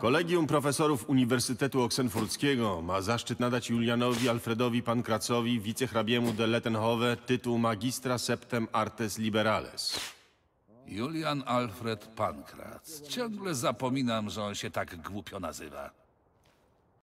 Kolegium Profesorów Uniwersytetu Oksenfurckiego ma zaszczyt nadać Julianowi Alfredowi Pankracowi, wicehrabiemu de Lettenhove, tytuł magistra septem artes liberales. Julian Alfred Pankrac. Ciągle zapominam, że on się tak głupio nazywa.